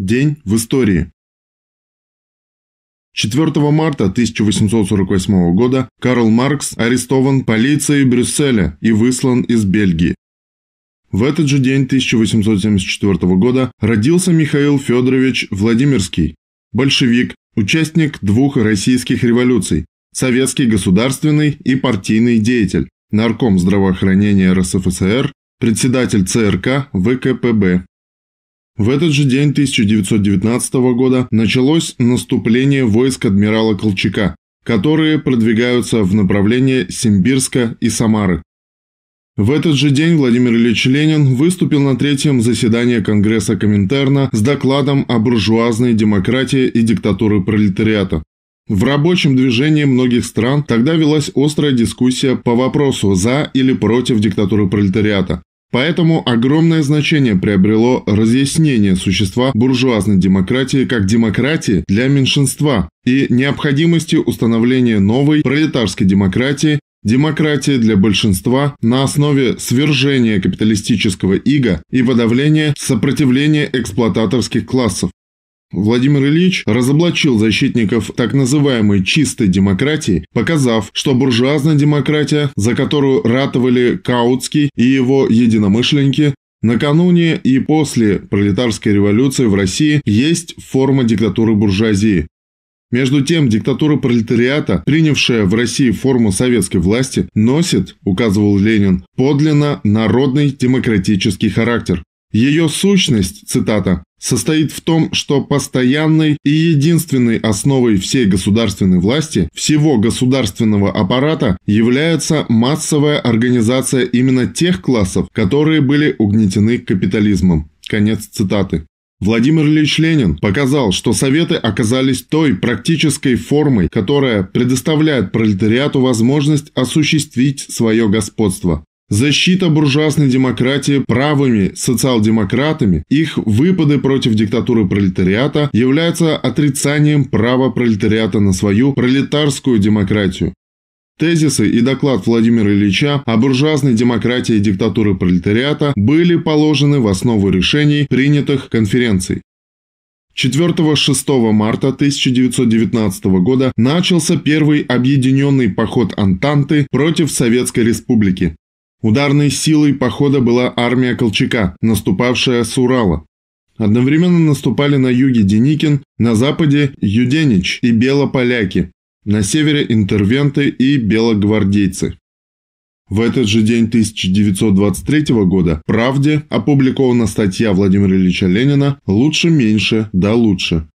День в истории. 4 марта 1848 года Карл Маркс арестован полицией Брюсселя и выслан из Бельгии. В этот же день 1874 года родился Михаил Федорович Владимирский, большевик, участник двух российских революций, советский государственный и партийный деятель, нарком здравоохранения РСФСР, председатель ЦРК ВКПБ. В этот же день 1919 года началось наступление войск адмирала Колчака, которые продвигаются в направлении Симбирска и Самары. В этот же день Владимир Ильич Ленин выступил на третьем заседании Конгресса Коминтерна с докладом о буржуазной демократии и диктатуре пролетариата. В рабочем движении многих стран тогда велась острая дискуссия по вопросу «за» или «против диктатуры пролетариата», Поэтому огромное значение приобрело разъяснение существа буржуазной демократии как демократии для меньшинства и необходимости установления новой пролетарской демократии, демократии для большинства на основе свержения капиталистического ига и подавления сопротивления эксплуататорских классов. Владимир Ильич разоблачил защитников так называемой «чистой демократии», показав, что буржуазная демократия, за которую ратовали Каутский и его единомышленники, накануне и после пролетарской революции в России есть форма диктатуры буржуазии. Между тем, диктатура пролетариата, принявшая в России форму советской власти, носит, указывал Ленин, подлинно народный демократический характер. Ее сущность, цитата, состоит в том, что постоянной и единственной основой всей государственной власти, всего государственного аппарата является массовая организация именно тех классов, которые были угнетены капитализмом. Конец цитаты. Владимир Ильич Ленин показал, что Советы оказались той практической формой, которая предоставляет пролетариату возможность осуществить свое господство. Защита буржуазной демократии правыми социал-демократами, их выпады против диктатуры пролетариата являются отрицанием права пролетариата на свою пролетарскую демократию. Тезисы и доклад Владимира Ильича о буржуазной демократии и диктатуре пролетариата были положены в основу решений, принятых конференций. 4-6 марта 1919 года начался первый объединенный поход Антанты против Советской Республики. Ударной силой похода была армия Колчака, наступавшая с Урала. Одновременно наступали на юге Деникин, на западе Юденич и белополяки, на севере интервенты и белогвардейцы. В этот же день 1923 года «Правде» опубликована статья Владимира Ильича Ленина «Лучше меньше, да лучше».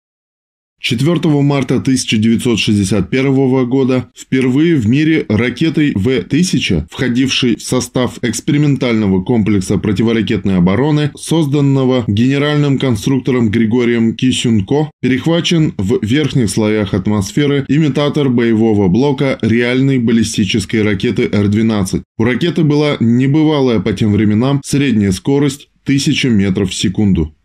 4 марта 1961 года впервые в мире ракетой В-1000, входившей в состав экспериментального комплекса противоракетной обороны, созданного генеральным конструктором Григорием Кисюнко, перехвачен в верхних слоях атмосферы имитатор боевого блока реальной баллистической ракеты Р-12. У ракеты была небывалая по тем временам средняя скорость 1000 метров в секунду.